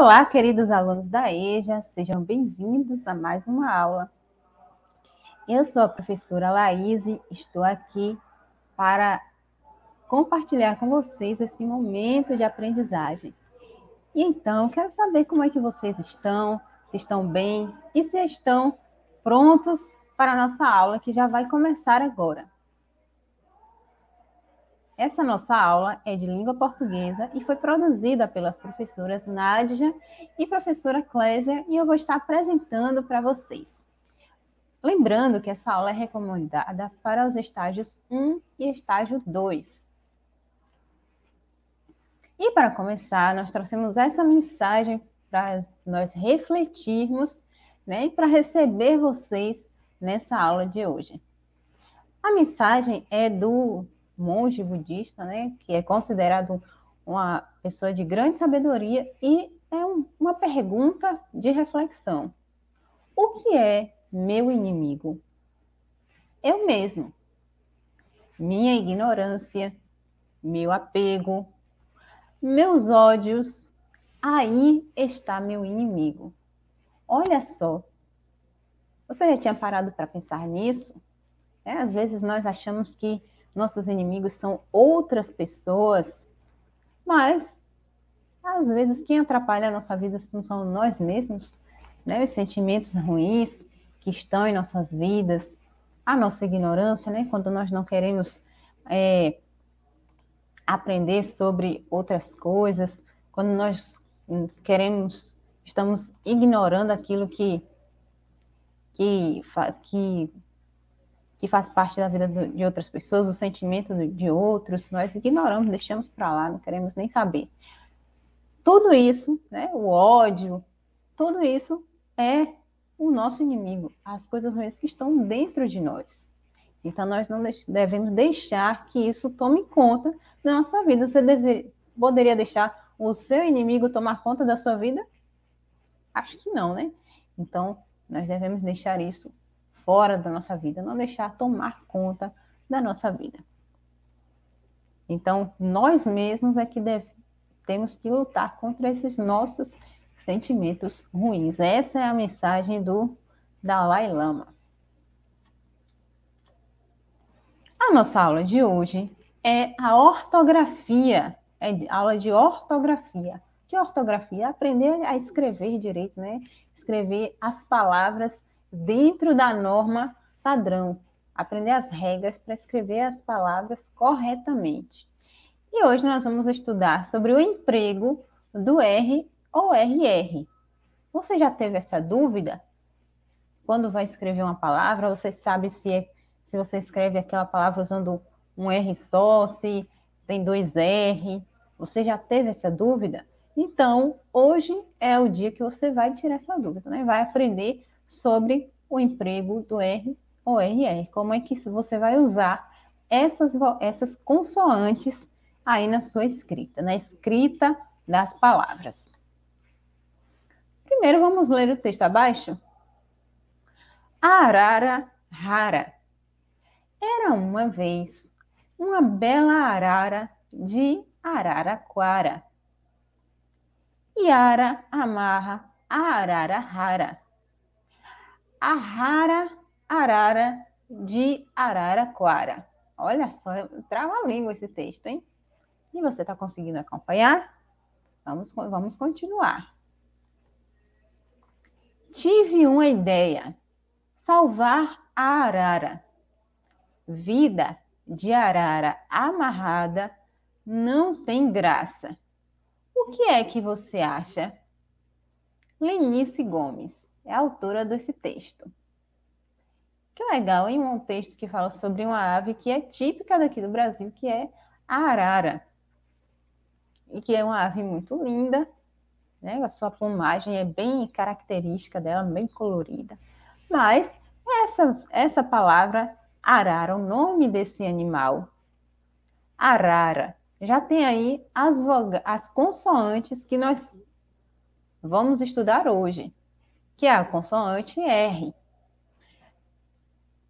Olá, queridos alunos da EJA, sejam bem-vindos a mais uma aula. Eu sou a professora Laís, estou aqui para compartilhar com vocês esse momento de aprendizagem. E então, quero saber como é que vocês estão, se estão bem e se estão prontos para a nossa aula que já vai começar agora. Essa nossa aula é de língua portuguesa e foi produzida pelas professoras Nádia e professora Clésia e eu vou estar apresentando para vocês. Lembrando que essa aula é recomendada para os estágios 1 e estágio 2. E para começar, nós trouxemos essa mensagem para nós refletirmos né, e para receber vocês nessa aula de hoje. A mensagem é do monge budista, né, que é considerado uma pessoa de grande sabedoria, e é um, uma pergunta de reflexão: O que é meu inimigo? Eu mesmo. Minha ignorância, meu apego, meus ódios, aí está meu inimigo. Olha só. Você já tinha parado para pensar nisso? É, às vezes nós achamos que nossos inimigos são outras pessoas, mas às vezes quem atrapalha a nossa vida não são nós mesmos, né? Os sentimentos ruins que estão em nossas vidas, a nossa ignorância, né? Quando nós não queremos é, aprender sobre outras coisas, quando nós queremos, estamos ignorando aquilo que que, que que faz parte da vida do, de outras pessoas, o sentimento do, de outros, nós ignoramos, deixamos para lá, não queremos nem saber. Tudo isso, né, o ódio, tudo isso é o nosso inimigo, as coisas ruins que estão dentro de nós. Então, nós não devemos deixar que isso tome conta da nossa vida. Você deve, poderia deixar o seu inimigo tomar conta da sua vida? Acho que não, né? Então, nós devemos deixar isso fora da nossa vida, não deixar tomar conta da nossa vida. Então, nós mesmos é que deve, temos que lutar contra esses nossos sentimentos ruins. Essa é a mensagem do Dalai Lama. A nossa aula de hoje é a ortografia, é aula de ortografia. De ortografia, aprender a escrever direito, né? Escrever as palavras dentro da norma padrão, aprender as regras para escrever as palavras corretamente. E hoje nós vamos estudar sobre o emprego do R ou RR. Você já teve essa dúvida? Quando vai escrever uma palavra, você sabe se, é, se você escreve aquela palavra usando um R só, se tem dois R. Você já teve essa dúvida? Então, hoje é o dia que você vai tirar essa dúvida, né? Vai aprender sobre o emprego do R ou RR. Como é que você vai usar essas, essas consoantes aí na sua escrita, na escrita das palavras. Primeiro vamos ler o texto abaixo. A arara rara. Era uma vez uma bela arara de Araraquara. Yara amarra a arara rara a rara arara de Araraquara. Olha só, trava a língua esse texto, hein? E você está conseguindo acompanhar? Vamos, vamos continuar. Tive uma ideia: salvar a arara. Vida de arara amarrada não tem graça. O que é que você acha? Lenice Gomes é a autora desse texto. Que legal, hein? Um texto que fala sobre uma ave que é típica daqui do Brasil, que é a arara. E que é uma ave muito linda, né? A sua plumagem é bem característica dela, bem colorida. Mas essa, essa palavra arara, o nome desse animal, arara, já tem aí as, as consoantes que nós vamos estudar hoje que é a consoante R.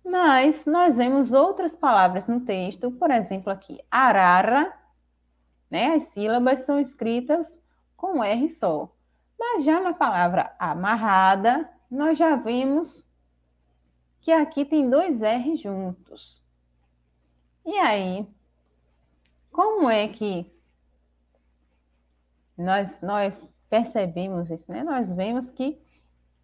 Mas nós vemos outras palavras no texto, por exemplo, aqui, arara, né? As sílabas são escritas com R só. Mas já na palavra amarrada, nós já vimos que aqui tem dois R juntos. E aí, como é que nós, nós percebemos isso, né? Nós vemos que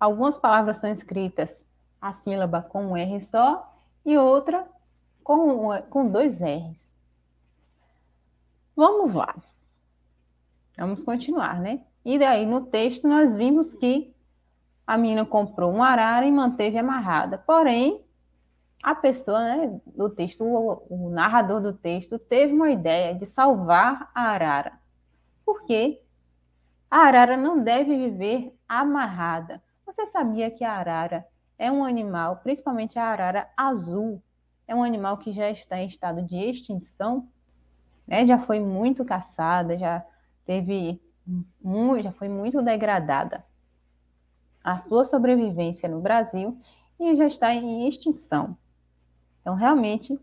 Algumas palavras são escritas a sílaba com um R só e outra com, com dois R's. Vamos lá. Vamos continuar, né? E daí no texto nós vimos que a menina comprou um arara e manteve amarrada. Porém, a pessoa né, do texto, o, o narrador do texto, teve uma ideia de salvar a arara. Por quê? a arara não deve viver amarrada. Você sabia que a arara é um animal, principalmente a arara azul, é um animal que já está em estado de extinção? Né? Já foi muito caçada, já teve já foi muito degradada. A sua sobrevivência no Brasil e já está em extinção. Então, realmente,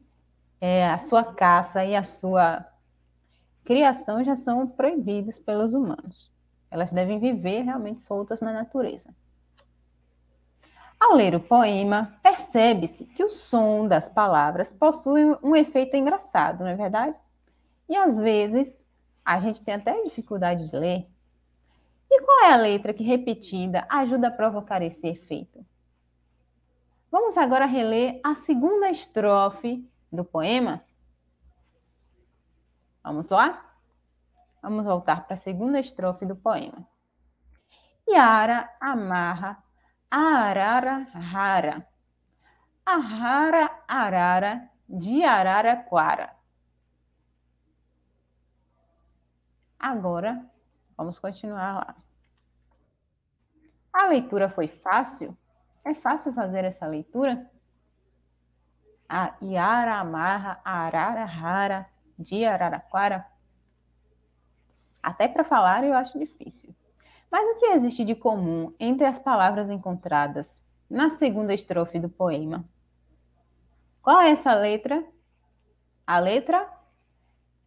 é, a sua caça e a sua criação já são proibidas pelos humanos. Elas devem viver realmente soltas na natureza. Ao ler o poema, percebe-se que o som das palavras possui um efeito engraçado, não é verdade? E às vezes a gente tem até dificuldade de ler. E qual é a letra que, repetida, ajuda a provocar esse efeito? Vamos agora reler a segunda estrofe do poema? Vamos lá? Vamos voltar para a segunda estrofe do poema. Yara amarra a arara rara. A rara arara de Araraquara. Agora, vamos continuar lá. A leitura foi fácil? É fácil fazer essa leitura? A Iara amarra a arara rara de Araraquara. Até para falar eu acho difícil. Mas o que existe de comum entre as palavras encontradas na segunda estrofe do poema? Qual é essa letra? A letra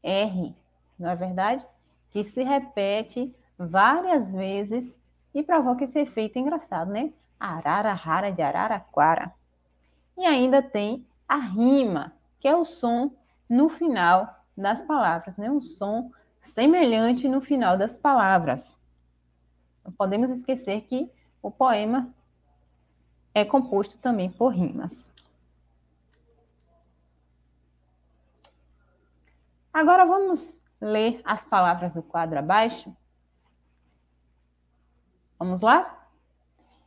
R, não é verdade? Que se repete várias vezes e provoca esse efeito engraçado, né? Arara rara de Araraquara. E ainda tem a rima, que é o som no final das palavras, né? Um som semelhante no final das palavras. Não podemos esquecer que o poema é composto também por rimas. Agora vamos ler as palavras do quadro abaixo. Vamos lá?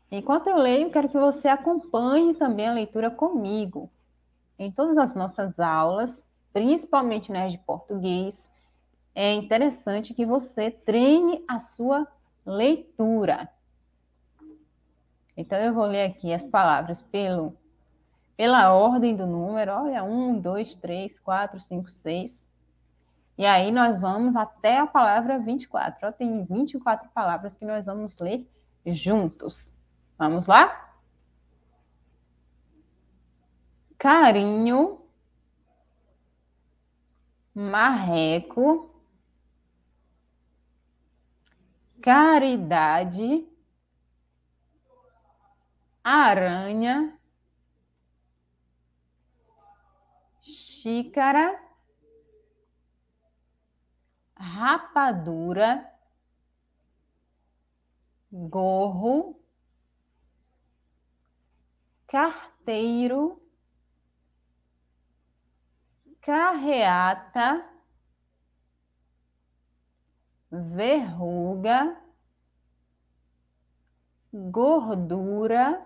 Enquanto eu leio, quero que você acompanhe também a leitura comigo. Em todas as nossas aulas, principalmente nas de português, é interessante que você treine a sua leitura. Então, eu vou ler aqui as palavras pelo, pela ordem do número. Olha, um, dois, três, quatro, cinco, seis. E aí nós vamos até a palavra 24. Ó, tem 24 palavras que nós vamos ler juntos. Vamos lá? Carinho, marreco, caridade, aranha, xícara, rapadura, gorro, carteiro, carreata verruga, gordura,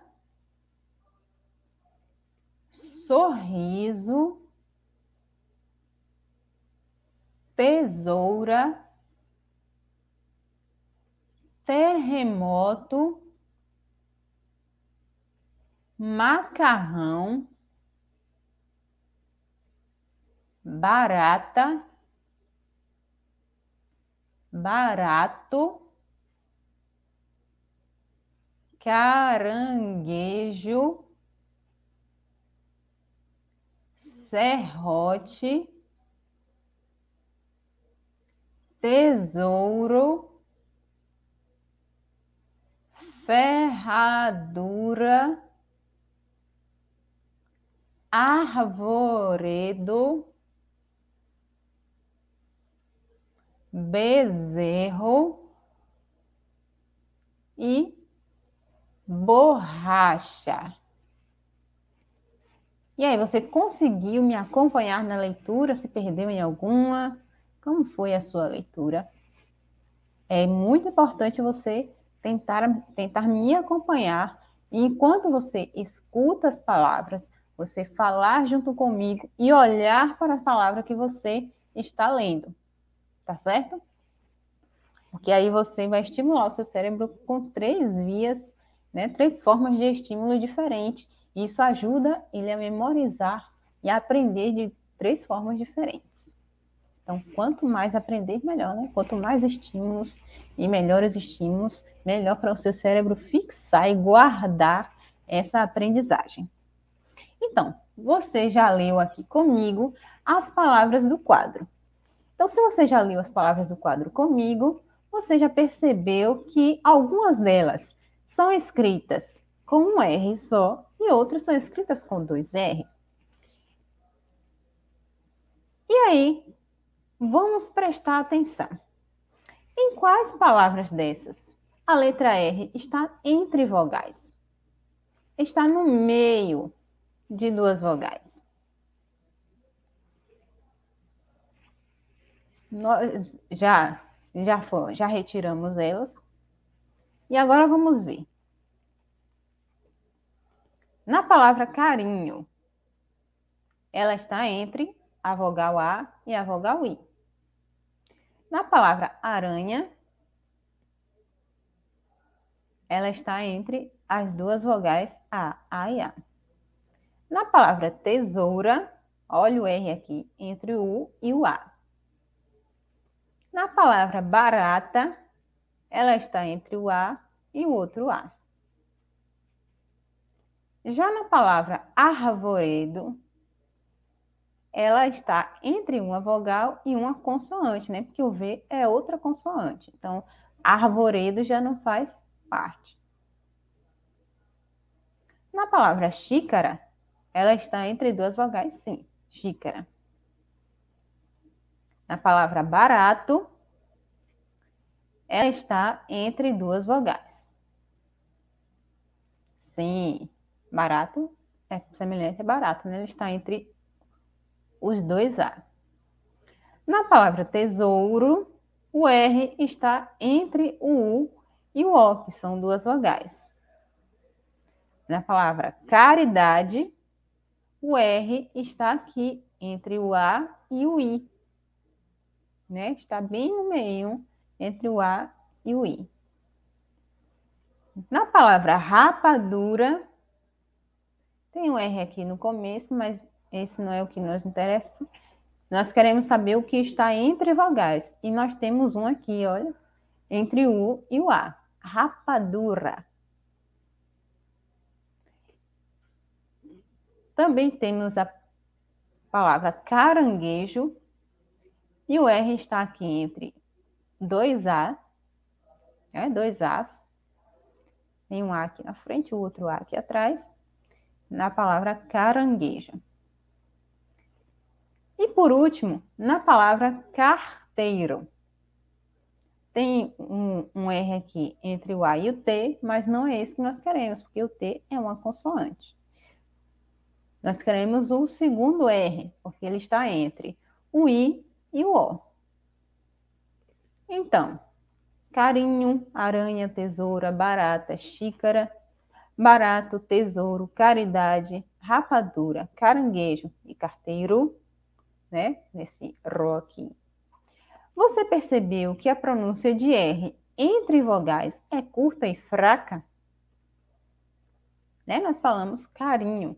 sorriso, tesoura, terremoto, macarrão, barata barato, caranguejo, serrote, tesouro, ferradura, arvoredo. bezerro e borracha. E aí, você conseguiu me acompanhar na leitura? Se perdeu em alguma? Como foi a sua leitura? É muito importante você tentar, tentar me acompanhar. E enquanto você escuta as palavras, você falar junto comigo e olhar para a palavra que você está lendo tá certo? Porque aí você vai estimular o seu cérebro com três vias, né, três formas de estímulo diferente. E isso ajuda ele a memorizar e a aprender de três formas diferentes. Então, quanto mais aprender, melhor, né? Quanto mais estímulos e melhores estímulos, melhor para o seu cérebro fixar e guardar essa aprendizagem. Então, você já leu aqui comigo as palavras do quadro. Então, se você já leu as palavras do quadro comigo, você já percebeu que algumas delas são escritas com um R só e outras são escritas com dois R. E aí, vamos prestar atenção. Em quais palavras dessas a letra R está entre vogais? Está no meio de duas vogais. Nós já já foi, já retiramos elas. E agora vamos ver. Na palavra carinho, ela está entre a vogal A e a vogal I. Na palavra aranha, ela está entre as duas vogais A, A e A. Na palavra tesoura, olha o R aqui, entre o U e o A. Na palavra barata, ela está entre o A e o outro A. Já na palavra arvoredo, ela está entre uma vogal e uma consoante, né? Porque o V é outra consoante. Então, arvoredo já não faz parte. Na palavra xícara, ela está entre duas vogais, sim, xícara. A palavra barato, ela está entre duas vogais. Sim, barato é semelhante a barato, né? Ela está entre os dois A. Na palavra tesouro, o R está entre o U e o O, que são duas vogais. Na palavra caridade, o R está aqui entre o A e o I, né? Está bem no meio entre o A e o I. Na palavra rapadura, tem um R aqui no começo, mas esse não é o que nos interessa. Nós queremos saber o que está entre vogais. E nós temos um aqui, olha, entre o U e o A. Rapadura. Também temos a palavra caranguejo, e o R está aqui entre dois a né? dois As, tem um A aqui na frente, o outro A aqui atrás, na palavra caranguejo. E por último, na palavra carteiro. Tem um, um, R aqui entre o A e o T, mas não é esse que nós queremos, porque o T é uma consoante. Nós queremos o segundo R, porque ele está entre o I e o O. Então, carinho, aranha, tesoura, barata, xícara, barato, tesouro, caridade, rapadura, caranguejo e carteiro, né? Nesse ro aqui. Você percebeu que a pronúncia de R entre vogais é curta e fraca? Né? Nós falamos carinho.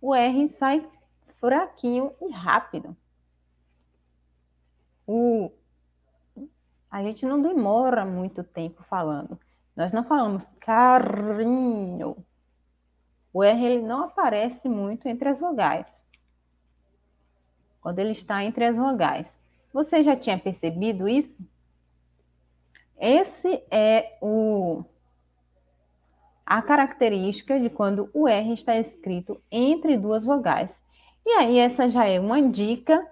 O R sai fraquinho e rápido o, a gente não demora muito tempo falando. Nós não falamos carinho. O R ele não aparece muito entre as vogais. Quando ele está entre as vogais. Você já tinha percebido isso? Esse é o a característica de quando o R está escrito entre duas vogais. E aí essa já é uma dica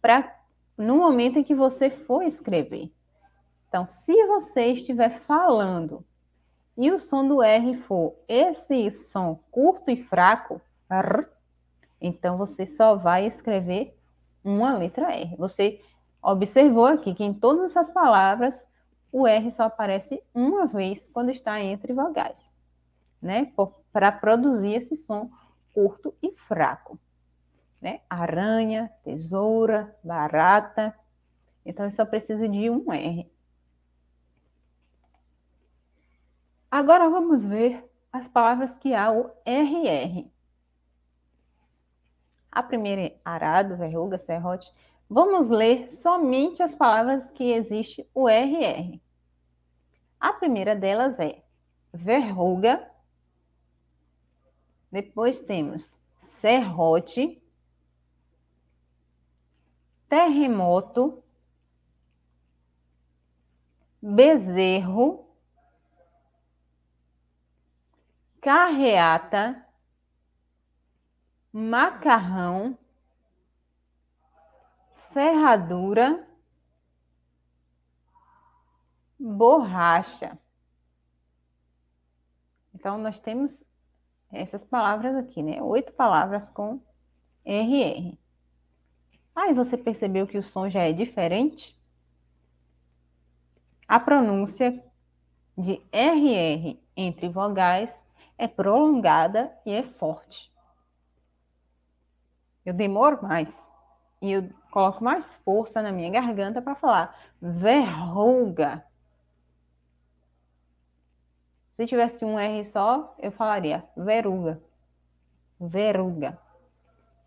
para no momento em que você for escrever. Então, se você estiver falando e o som do R for esse som curto e fraco, R, então você só vai escrever uma letra R. Você observou aqui que em todas essas palavras o R só aparece uma vez quando está entre vogais, né? Para produzir esse som curto e fraco né? Aranha, tesoura, barata. Então, eu só preciso de um R. Agora vamos ver as palavras que há o RR. A primeira é arado, verruga, serrote. Vamos ler somente as palavras que existe o RR. A primeira delas é verruga. Depois temos serrote terremoto, bezerro, carreata, macarrão, ferradura, borracha. Então, nós temos essas palavras aqui, né? Oito palavras com RR. Aí você percebeu que o som já é diferente? A pronúncia de RR entre vogais é prolongada e é forte. Eu demoro mais e eu coloco mais força na minha garganta para falar verruga. Se tivesse um R só, eu falaria veruga. Veruga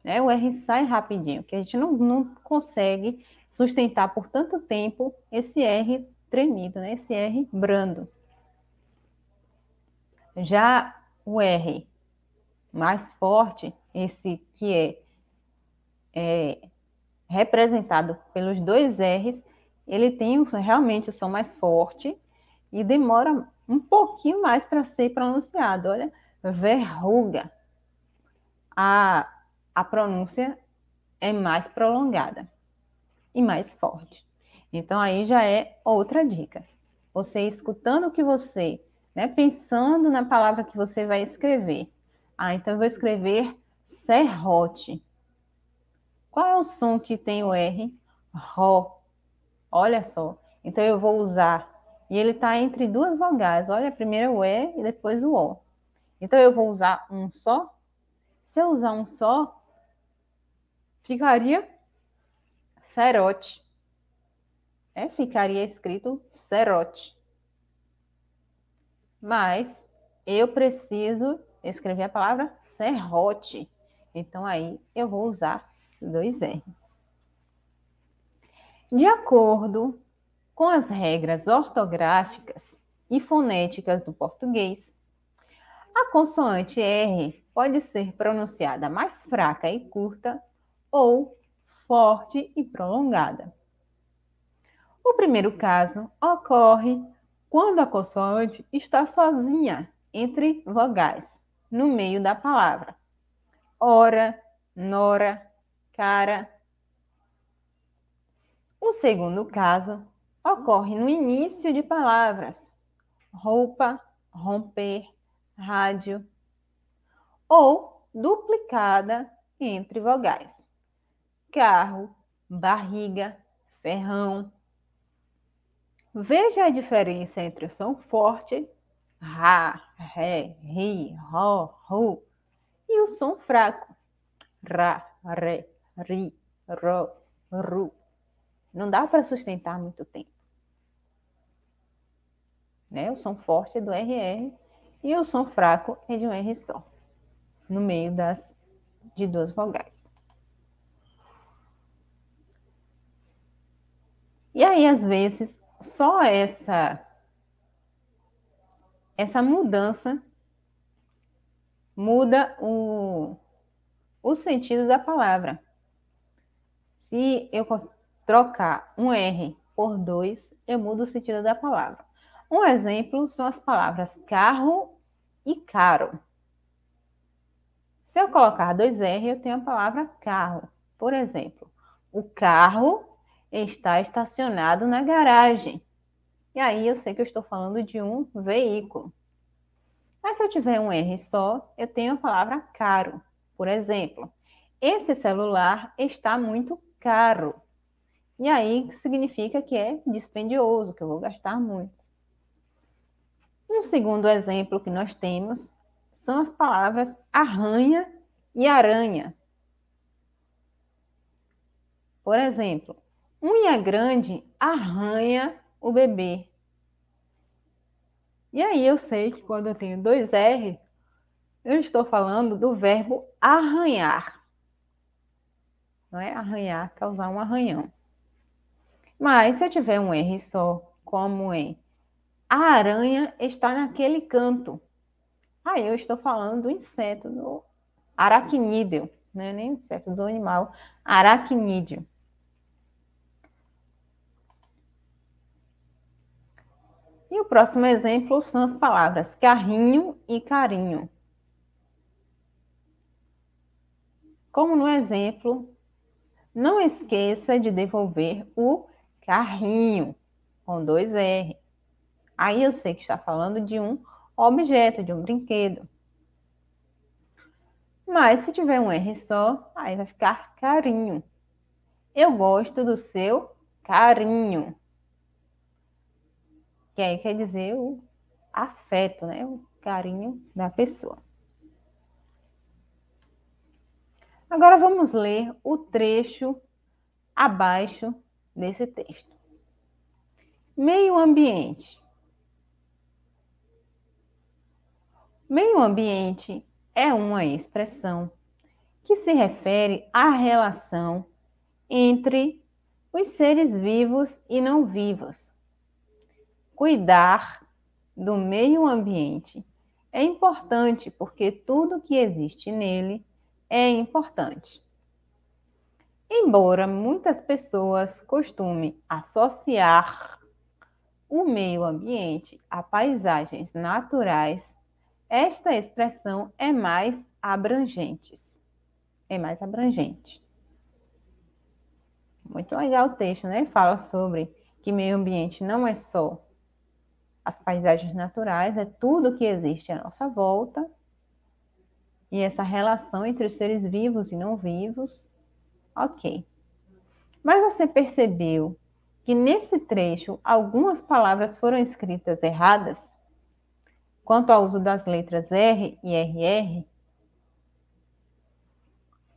né? O R sai rapidinho, que a gente não, não consegue sustentar por tanto tempo esse R tremido, né? Esse R brando. Já o R mais forte, esse que é, é representado pelos dois R's, ele tem realmente o som mais forte e demora um pouquinho mais para ser pronunciado. Olha, verruga. A a pronúncia é mais prolongada e mais forte. Então aí já é outra dica. Você escutando o que você, né, pensando na palavra que você vai escrever. Ah, então eu vou escrever serrote. Qual é o som que tem o R? Ró. Olha só. Então eu vou usar. E ele está entre duas vogais. Olha, primeiro é o E e depois o O. Então eu vou usar um só. Se eu usar um só, ficaria Serote. É, ficaria escrito Serote. Mas eu preciso escrever a palavra serrote. Então aí eu vou usar dois R. De acordo com as regras ortográficas e fonéticas do português, a consoante R pode ser pronunciada mais fraca e curta ou forte e prolongada. O primeiro caso ocorre quando a consoante está sozinha entre vogais, no meio da palavra. Ora, nora, cara. O segundo caso ocorre no início de palavras. Roupa, romper, rádio. Ou duplicada entre vogais carro, barriga, ferrão. Veja a diferença entre o som forte, ra, ré, ri, ro, ru, e o som fraco, ra, ré, ri, ro, ru. Não dá para sustentar muito tempo. Né? O som forte é do RR e o som fraco é de um R só, no meio das de duas vogais. E aí, às vezes, só essa essa mudança muda o, o sentido da palavra. Se eu trocar um R por dois, eu mudo o sentido da palavra. Um exemplo são as palavras carro e caro. Se eu colocar dois R, eu tenho a palavra carro. Por exemplo, o carro está estacionado na garagem. E aí eu sei que eu estou falando de um veículo. Mas se eu tiver um R só, eu tenho a palavra caro. Por exemplo, esse celular está muito caro. E aí significa que é dispendioso, que eu vou gastar muito. Um segundo exemplo que nós temos são as palavras arranha e aranha. Por exemplo, Unha grande arranha o bebê. E aí eu sei que quando eu tenho dois R, eu estou falando do verbo arranhar. Não é arranhar, causar um arranhão. Mas se eu tiver um R só, como em a aranha está naquele canto. Aí eu estou falando do inseto, do aracnídeo, né? nem inseto do animal, aracnídeo. E o próximo exemplo são as palavras carrinho e carinho. Como no exemplo, não esqueça de devolver o carrinho com dois R. Aí eu sei que está falando de um objeto, de um brinquedo. Mas se tiver um R só, aí vai ficar carinho. Eu gosto do seu carinho que aí quer dizer o afeto, né? O carinho da pessoa. Agora vamos ler o trecho abaixo desse texto. Meio ambiente. Meio ambiente é uma expressão que se refere à relação entre os seres vivos e não vivos, cuidar do meio ambiente é importante porque tudo que existe nele é importante. Embora muitas pessoas costumem associar o meio ambiente a paisagens naturais, esta expressão é mais abrangente. É mais abrangente. Muito legal o texto, né? Fala sobre que meio ambiente não é só as paisagens naturais, é tudo que existe à nossa volta, e essa relação entre os seres vivos e não vivos. Ok. Mas você percebeu que nesse trecho algumas palavras foram escritas erradas? Quanto ao uso das letras R e RR?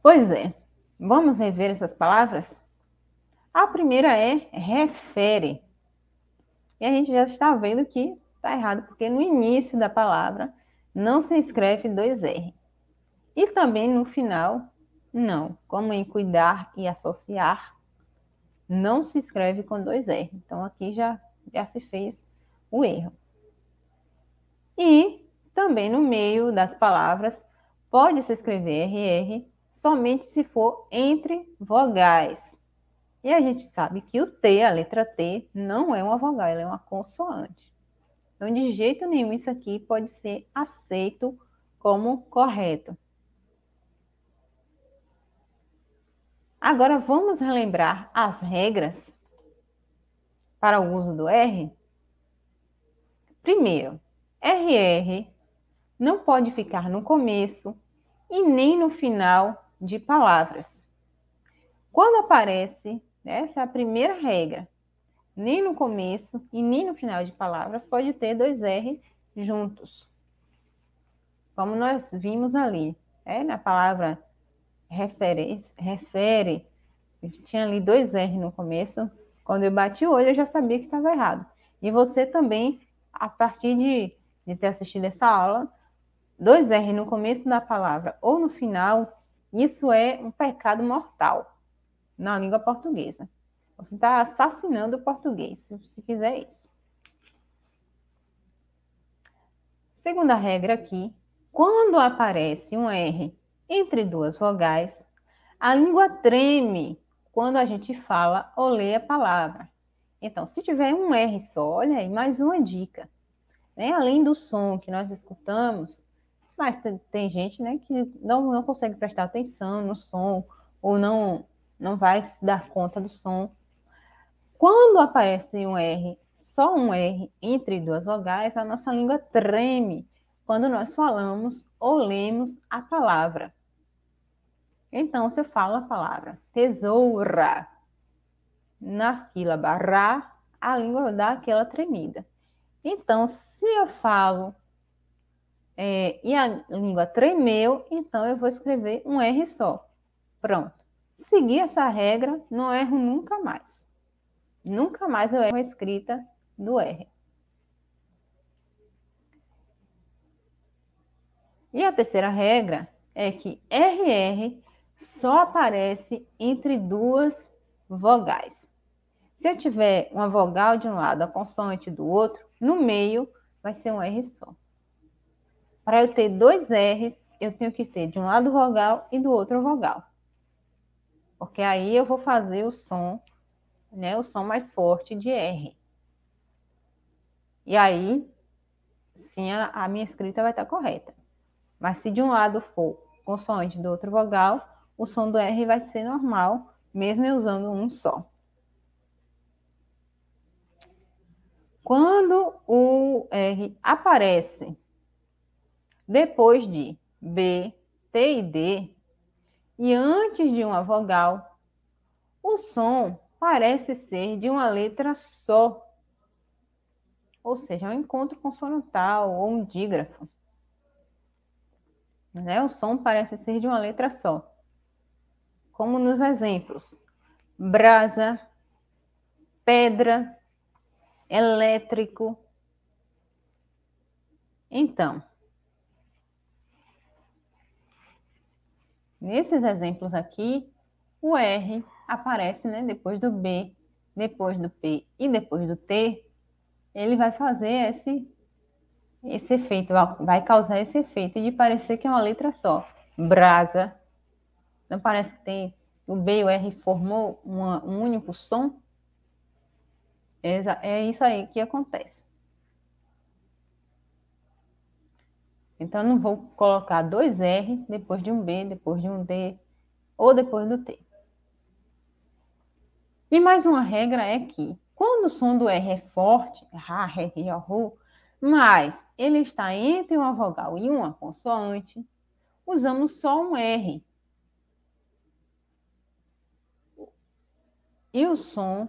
Pois é, vamos rever essas palavras? A primeira é refere. E a gente já está vendo que está errado, porque no início da palavra não se escreve dois R. E também no final, não. Como em cuidar e associar, não se escreve com dois R. Então aqui já, já se fez o erro. E também no meio das palavras, pode se escrever RR somente se for entre vogais. E a gente sabe que o T, a letra T, não é uma vogal, ela é uma consoante. Então, de jeito nenhum, isso aqui pode ser aceito como correto. Agora, vamos relembrar as regras para o uso do R? Primeiro, RR não pode ficar no começo e nem no final de palavras. Quando aparece essa é a primeira regra. Nem no começo e nem no final de palavras pode ter dois R juntos. Como nós vimos ali, é, na palavra refere, refere, eu tinha ali dois R no começo. Quando eu bati o olho, eu já sabia que estava errado. E você também, a partir de, de ter assistido essa aula, dois R no começo da palavra ou no final, isso é um pecado mortal na língua portuguesa. Você está assassinando o português se, fizer isso. Segunda regra aqui, quando aparece um R entre duas vogais, a língua treme quando a gente fala ou lê a palavra. Então, se tiver um R só, olha aí, mais uma dica. Né? Além do som que nós escutamos, mas tem, tem gente né, que não, não consegue prestar atenção no som ou não não vai se dar conta do som. Quando aparece um R, só um R entre duas vogais, a nossa língua treme quando nós falamos ou lemos a palavra. Então, se eu falo a palavra tesoura na sílaba ra, a língua dá aquela tremida. Então, se eu falo é, e a língua tremeu, então eu vou escrever um R só. Pronto seguir essa regra, não erro nunca mais. Nunca mais eu erro a escrita do R. E a terceira regra é que RR só aparece entre duas vogais. Se eu tiver uma vogal de um lado, a consoante do outro, no meio vai ser um R só. Para eu ter dois R's, eu tenho que ter de um lado vogal e do outro vogal porque aí eu vou fazer o som, né, o som mais forte de R. E aí, sim, a, a minha escrita vai estar correta. Mas se de um lado for consoante do outro vogal, o som do R vai ser normal, mesmo eu usando um só. Quando o R aparece depois de B, T e D, e antes de uma vogal, o som parece ser de uma letra só, ou seja, é um encontro consonantal ou um dígrafo. Né? O som parece ser de uma letra só, como nos exemplos: brasa, pedra, elétrico. Então, Nesses exemplos aqui, o R aparece né, depois do B, depois do P e depois do T, ele vai fazer esse, esse efeito, vai causar esse efeito de parecer que é uma letra só. Brasa. Não parece que tem o B e o R formou uma, um único som? É, é isso aí que acontece. Então, eu não vou colocar dois R depois de um B, depois de um D ou depois do T. E mais uma regra é que, quando o som do R é forte, ra, re, ri, ru, mas ele está entre uma vogal e uma consoante, usamos só um R. E o som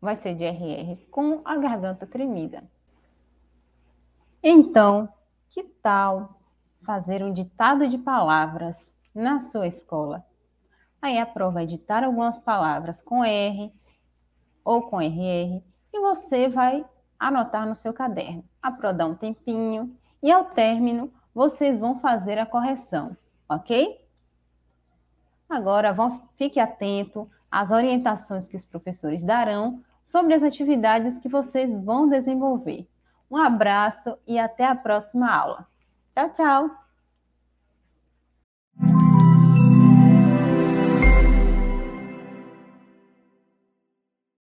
vai ser de RR com a garganta tremida. Então, que tal fazer um ditado de palavras na sua escola? Aí a prova é ditar algumas palavras com R ou com RR e você vai anotar no seu caderno. A prova dá um tempinho e ao término vocês vão fazer a correção, ok? Agora vão, fique atento às orientações que os professores darão sobre as atividades que vocês vão desenvolver. Um abraço e até a próxima aula. Tchau, tchau!